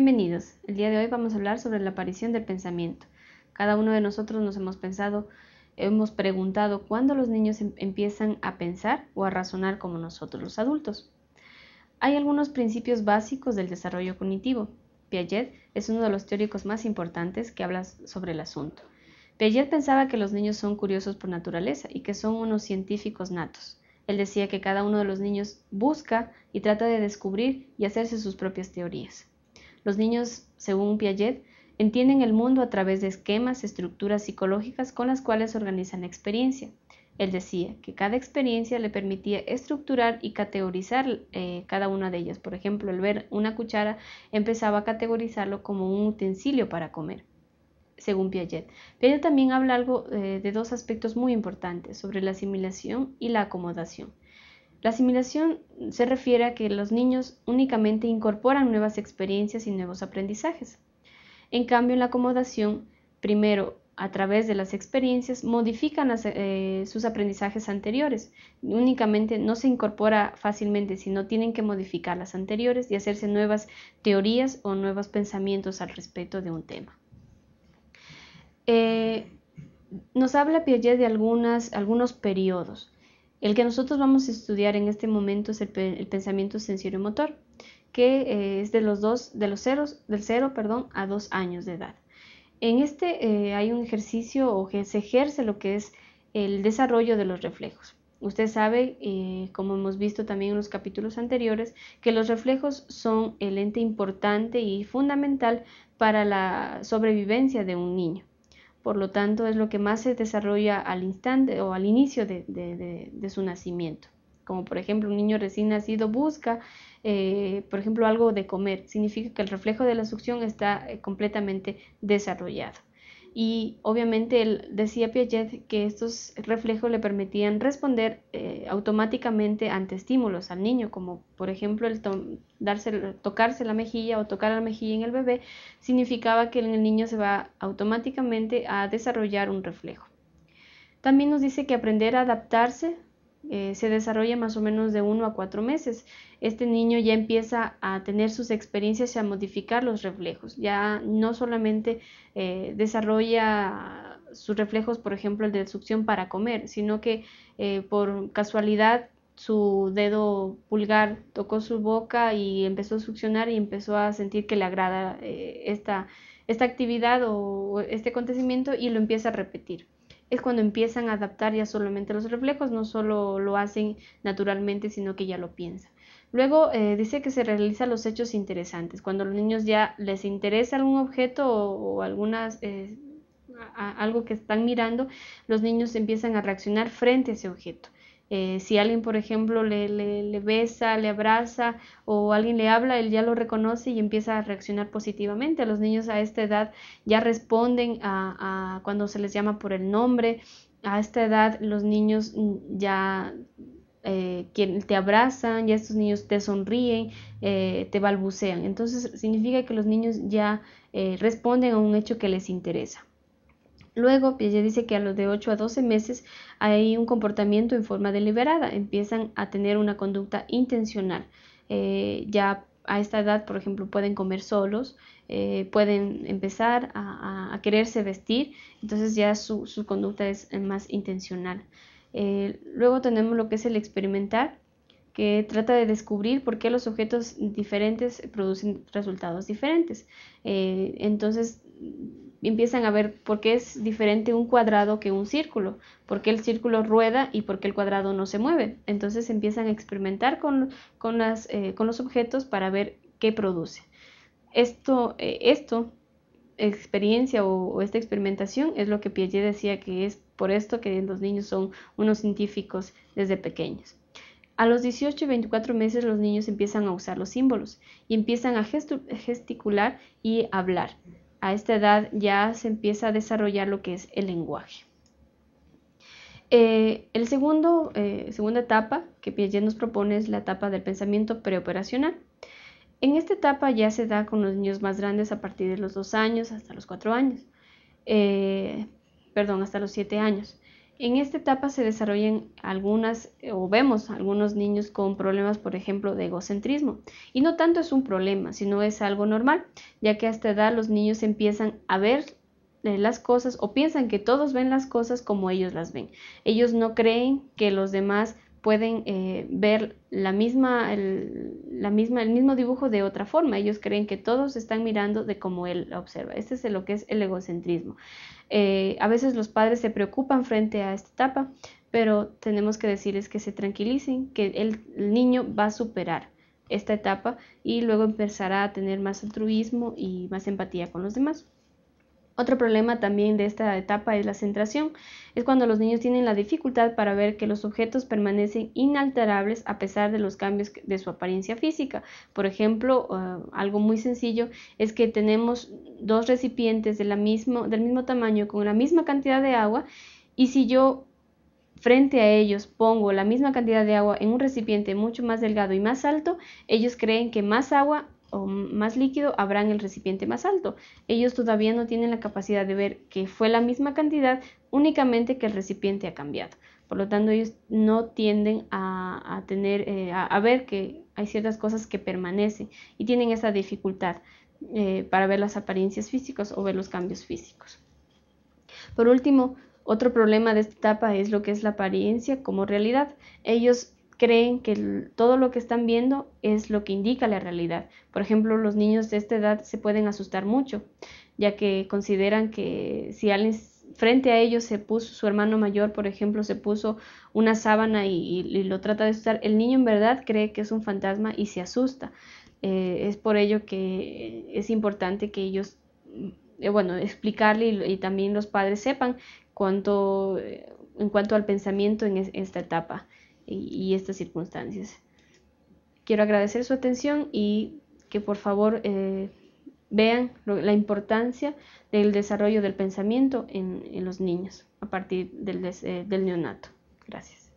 Bienvenidos. El día de hoy vamos a hablar sobre la aparición del pensamiento. Cada uno de nosotros nos hemos pensado, hemos preguntado cuándo los niños em, empiezan a pensar o a razonar como nosotros los adultos. Hay algunos principios básicos del desarrollo cognitivo. Piaget es uno de los teóricos más importantes que habla sobre el asunto. Piaget pensaba que los niños son curiosos por naturaleza y que son unos científicos natos. Él decía que cada uno de los niños busca y trata de descubrir y hacerse sus propias teorías. Los niños, según Piaget, entienden el mundo a través de esquemas, estructuras psicológicas con las cuales organizan la experiencia. Él decía que cada experiencia le permitía estructurar y categorizar eh, cada una de ellas. Por ejemplo, el ver una cuchara empezaba a categorizarlo como un utensilio para comer, según Piaget. Pero también habla algo eh, de dos aspectos muy importantes, sobre la asimilación y la acomodación. La asimilación se refiere a que los niños únicamente incorporan nuevas experiencias y nuevos aprendizajes. En cambio, en la acomodación, primero, a través de las experiencias, modifican eh, sus aprendizajes anteriores. Únicamente no se incorpora fácilmente, sino tienen que modificar las anteriores y hacerse nuevas teorías o nuevos pensamientos al respecto de un tema. Eh, nos habla Piaget de algunos periodos. El que nosotros vamos a estudiar en este momento es el, pensamiento sensorio-motor, que eh, es de los dos, de los ceros, del cero perdón, a dos años de edad. En este eh, hay un ejercicio o que se ejerce lo que es el desarrollo de los reflejos. Usted sabe, eh, como hemos visto también en los capítulos anteriores, que los reflejos son el ente importante y fundamental para la sobrevivencia de un niño por lo tanto es lo que más se desarrolla al instante o al inicio de, su nacimiento. Como por ejemplo un niño recién nacido busca, eh, por ejemplo, algo de comer, significa que el reflejo de la succión está eh, completamente desarrollado y obviamente él decía Piaget que estos reflejos le permitían responder eh, automáticamente ante estímulos al niño, como por ejemplo el darse, tocarse la mejilla o tocar la mejilla en el bebé, significaba que en el niño se va automáticamente a desarrollar un reflejo. También nos dice que aprender a adaptarse eh, se desarrolla más o menos de 1 a 4 meses. Este niño ya empieza a tener sus experiencias y a modificar los reflejos. Ya no solamente eh, desarrolla sus reflejos, por ejemplo, el de succión para comer, sino que eh, por casualidad su dedo pulgar tocó su boca y empezó a succionar y empezó a sentir que le agrada esta, esta actividad o este acontecimiento y lo empieza a repetir es cuando empiezan a adaptar ya solamente los reflejos, no solo lo hacen naturalmente, sino que ya lo piensan. Luego eh, dice que se realizan los hechos interesantes, cuando los niños ya les interesa algún objeto o, algunas, eh, algo que están mirando, los niños empiezan a reaccionar frente a ese objeto. Eh, si alguien, por ejemplo, le, le, besa, le abraza o alguien le habla, él ya lo reconoce y empieza a reaccionar positivamente. Los niños a esta edad ya responden a, cuando se les llama por el nombre. A esta edad los niños ya eh, te abrazan, ya estos niños te sonríen, eh, te balbucean. Entonces significa que los niños ya eh, responden a un hecho que les interesa. Luego, ella pues, dice que a los de 8 a 12 meses hay un comportamiento en forma deliberada, empiezan a tener una conducta intencional. Eh, ya a esta edad, por ejemplo, pueden comer solos, eh, pueden empezar a, quererse vestir, entonces ya su, conducta es eh, más intencional. luego tenemos lo que es el experimentar, que trata de descubrir por qué los objetos diferentes producen resultados diferentes. entonces empiezan a ver por qué es diferente un cuadrado que un círculo, por qué el círculo rueda y por qué el cuadrado no se mueve. Entonces empiezan a experimentar con, con, eh, los objetos para ver qué produce. Esto, eh, esto experiencia o, esta experimentación es lo que Piaget decía que es por esto que los niños son unos científicos desde pequeños. A los 18 y 24 meses los niños empiezan a usar los símbolos y empiezan a gesticular y hablar a esta edad ya se empieza a desarrollar lo que es el lenguaje. Eh, el segundo, eh, segunda etapa que Piaget nos propone es la etapa del pensamiento preoperacional. En esta etapa ya se da con los niños más grandes a partir de los dos años hasta los cuatro años, eh, perdón, hasta los siete años. En esta etapa se desarrollan algunas eh, o vemos algunos niños con problemas, por ejemplo, de egocentrismo. Y no tanto es un problema, sino es algo normal, ya que a esta edad los niños empiezan a ver eh, las cosas o piensan que todos ven las cosas como ellos las ven. Ellos no creen que los demás pueden eh, ver la misma, la misma, el mismo dibujo de otra forma. Ellos creen que todos están mirando de cómo él la observa. Este es lo que es el egocentrismo. Eh, a veces los padres se preocupan frente a esta etapa, pero tenemos que decirles que se tranquilicen, que el niño va a superar esta etapa y luego empezará a tener más altruismo y más empatía con los demás. Otro problema también de esta etapa es la centración. Es cuando los niños tienen la dificultad para ver que los objetos permanecen inalterables a pesar de los cambios de su apariencia física. Por ejemplo, eh, algo muy sencillo es que tenemos dos recipientes del mismo tamaño con la misma cantidad de agua y si yo frente a ellos pongo la misma cantidad de agua en un recipiente mucho más delgado y más alto, ellos creen que más agua más líquido habrán el recipiente más alto. Ellos todavía no tienen la capacidad de ver que fue la misma cantidad, únicamente que el recipiente ha cambiado. Por lo tanto, ellos no tienden a, tener, eh, a, ver que hay ciertas cosas que permanecen y tienen esa dificultad eh, para ver las apariencias físicas o ver los cambios físicos. Por último, otro problema de esta etapa es lo que es la apariencia como realidad. Ellos creen que todo lo que están viendo es lo que indica la realidad. Por ejemplo, los niños de esta edad se pueden asustar mucho, ya que consideran que si alguien frente a ellos se puso su hermano mayor, por ejemplo, se puso una sábana y, lo trata de asustar, el niño en verdad cree que es un fantasma y se asusta. Eh, es por ello que es importante que ellos, mm, eh, bueno, explicarle y, también los padres sepan cuánto, eh, en cuanto al pensamiento en esta etapa y, estas circunstancias. Quiero agradecer su atención y que por favor eh, vean la importancia del desarrollo del pensamiento en, los niños a partir del eh, neonato. Gracias.